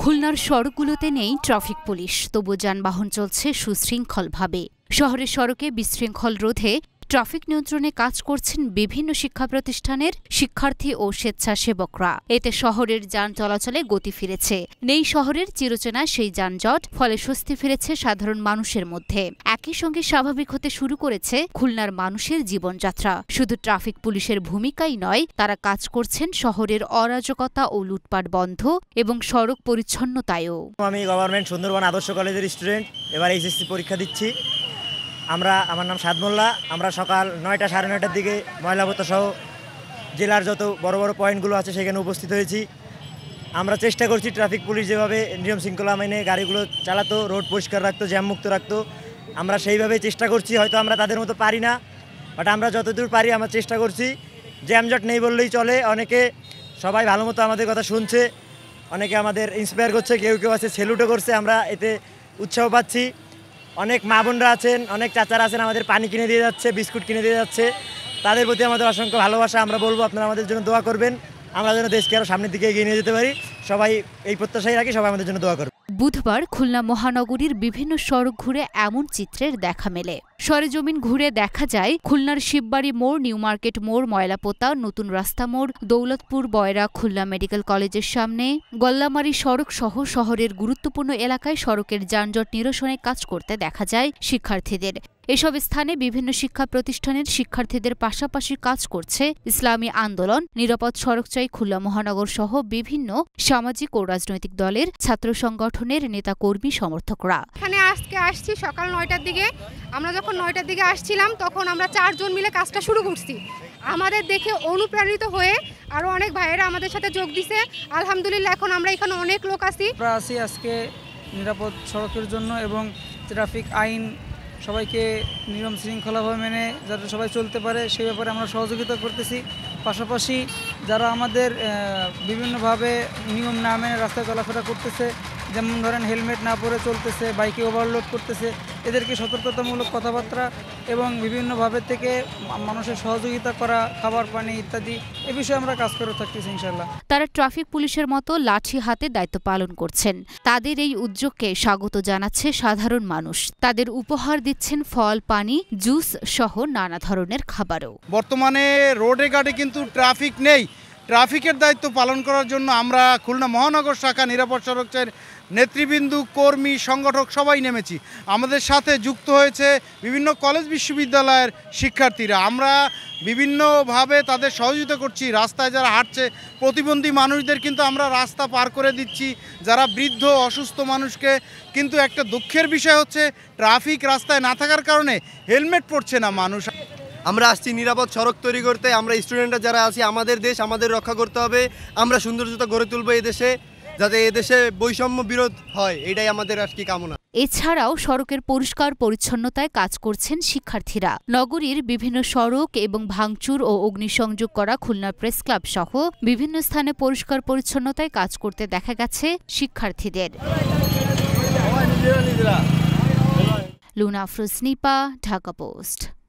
খুলনার সড়কগুলোতে নেই traffic police তবু যানবাহন চলছে সুশৃঙ্খলভাবে শহরের সড়কে বিশৃঙ্খল রোধে ট্রাফিক নিয়ন্ত্রণে কাজ করছেন বিভিন্ন শিক্ষা প্রতিষ্ঠানের শিক্ষার্থী ও স্বেচ্ছাসেবকরা এতে শহরের যান চলাচলে গতি ফিরেছে নেই শহরের চিরচেনা সেই যানজট ফলে স্বস্তি ফিরেছে সাধারণ মানুষের মধ্যে একই সঙ্গে স্বাভাবিক হতে শুরু করেছে খুলনার মানুষের জীবনযাত্রা শুধু ট্রাফিক পুলিশের ভূমিকাই নয় তারা কাজ করছেন শহরের অরাজকতা ও লুটপাট বন্ধ এবং সড়ক পরিচ্ছন্নতায়ও আমি গভর্নমেন্ট সুন্দরবন আদর্শ কলেজের স্টুডেন্ট এবার এইচএসসি পরীক্ষা দিচ্ছি আমরা আমার নাম সাদমোল্লা আমরা সকাল নয়টা সাড়ে নয়টার দিকে ময়লাভত্তা সহ জেলার যত বড় বড় পয়েন্টগুলো আছে সেখানে উপস্থিত হয়েছি আমরা চেষ্টা করছি ট্রাফিক পুলিশ যেভাবে নিয়ম শৃঙ্খলা মেনে গাড়িগুলো চালাতো রোড পরিষ্কার রাখতো জ্যামমুক্ত রাখতো আমরা সেইভাবে চেষ্টা করছি হয়তো আমরা তাদের মতো পারি না বাট আমরা যতদূর পারি আমরা চেষ্টা করছি জ্যামজট নেই বললেই চলে অনেকে সবাই ভালো মতো আমাদের কথা শুনছে অনেকে আমাদের ইন্সপায়ার করছে কেউ কেউ আছে সেলুটও করছে আমরা এতে উৎসাহ পাচ্ছি অনেক মা বোনরা আছেন অনেক চাচারা আছেন আমাদের পানি কিনে দিয়ে যাচ্ছে বিস্কুট কিনে দিয়ে যাচ্ছে তাদের প্রতি আমাদের অসংখ্য ভালোবাসা আমরা বলবো আপনারা আমাদের জন্য দোয়া করবেন আমরা যেন দেশকে আরও সামনের দিকে এগিয়ে নিয়ে যেতে পারি সবাই এই প্রত্যাশাই রাখি সবাই আমাদের জন্য দোয়া করবে বুধবার খুলনা মহানগরীর বিভিন্ন সড়ক ঘুরে এমন চিত্রের দেখা মেলে সরেজমিন ঘুরে দেখা যায় খুলনার শিববাড়ি মোড় নিউ মার্কেট মোড় ময়লাপোতা নতুন রাস্তা মোড় দৌলতপুর বয়রা খুলনা মেডিকেল কলেজের সামনে গল্লামারি সড়ক সহ শহরের গুরুত্বপূর্ণ এলাকায় সড়কের যানজট নিরসনে কাজ করতে দেখা যায় শিক্ষার্থীদের এসব স্থানে বিভিন্ন শিক্ষা প্রতিষ্ঠানের শিক্ষার্থীদের পাশাপাশি কাজ করছে ইসলামী আন্দোলন নিরাপদ সড়ক চাই খুলনা মহানগর সহ বিভিন্ন সামাজিক ও রাজনৈতিক দলের ছাত্র সংগঠনের নেতাকর্মী সমর্থকরা এখানে আজকে আসছি সকাল নয়টার দিকে আমরা যখন যখন নয়টার দিকে আসছিলাম তখন আমরা চারজন মিলে কাজটা শুরু করছি আমাদের দেখে অনুপ্রাণিত হয়ে আরও অনেক ভাইয়েরা আমাদের সাথে যোগ দিছে আলহামদুলিল্লাহ এখন আমরা এখানে অনেক লোক আছি আমরা আছি আজকে নিরাপদ সড়কের জন্য এবং ট্রাফিক আইন সবাইকে নিয়ম শৃঙ্খলাভাবে মেনে যাতে সবাই চলতে পারে সেই ব্যাপারে আমরা সহযোগিতা করতেছি পাশাপাশি যারা আমাদের বিভিন্নভাবে নিয়ম না মেনে রাস্তায় চলাফেরা করতেছে যেমন ধরেন হেলমেট না পরে চলতেছে বাইকে ওভারলোড করতেছে এদেরকে সতর্কতামূলক কথাবার্তা এবং বিভিন্নভাবে থেকে মানুষের সহযোগিতা করা খাবার পানি ইত্যাদি এ বিষয়ে আমরা কাজ করে থাকতেছি ইনশাল্লাহ তারা ট্রাফিক পুলিশের মতো লাঠি হাতে দায়িত্ব পালন করছেন তাদের এই উদ্যোগকে স্বাগত জানাচ্ছে সাধারণ মানুষ তাদের উপহার দিচ্ছেন ফল পানি জুস সহ নানা ধরনের খাবারও বর্তমানে রোডে গাড়ি কিন্তু কিন্তু ট্রাফিক নেই ট্রাফিকের দায়িত্ব পালন করার জন্য আমরা খুলনা মহানগর শাখা নিরাপদ সড়কের নেতৃবৃন্দু কর্মী সংগঠক সবাই নেমেছি আমাদের সাথে যুক্ত হয়েছে বিভিন্ন কলেজ বিশ্ববিদ্যালয়ের শিক্ষার্থীরা আমরা বিভিন্নভাবে তাদের সহযোগিতা করছি রাস্তায় যারা হাঁটছে প্রতিবন্ধী মানুষদের কিন্তু আমরা রাস্তা পার করে দিচ্ছি যারা বৃদ্ধ অসুস্থ মানুষকে কিন্তু একটা দুঃখের বিষয় হচ্ছে ট্রাফিক রাস্তায় না থাকার কারণে হেলমেট পরছে না মানুষ আমরা আসছি নিরাপদ সড়ক তৈরি করতে আমরা স্টুডেন্টরা যারা আছি আমাদের দেশ আমাদের রক্ষা করতে হবে আমরা সৌন্দর্যতা গড়ে তুলবো দেশে যাতে এদেশে বৈষম্য বিরোধ হয় এটাই আমাদের আর কি কামনা এছাড়াও সড়কের পরিষ্কার পরিচ্ছন্নতায় কাজ করছেন শিক্ষার্থীরা নগরীর বিভিন্ন সড়ক এবং ভাঙচুর ও অগ্নিসংযোগ করা খুলনা প্রেস ক্লাব সহ বিভিন্ন স্থানে পরিষ্কার পরিচ্ছন্নতায় কাজ করতে দেখা গেছে শিক্ষার্থীদের লুনা ফ্রুসনিপা ঢাকা পোস্ট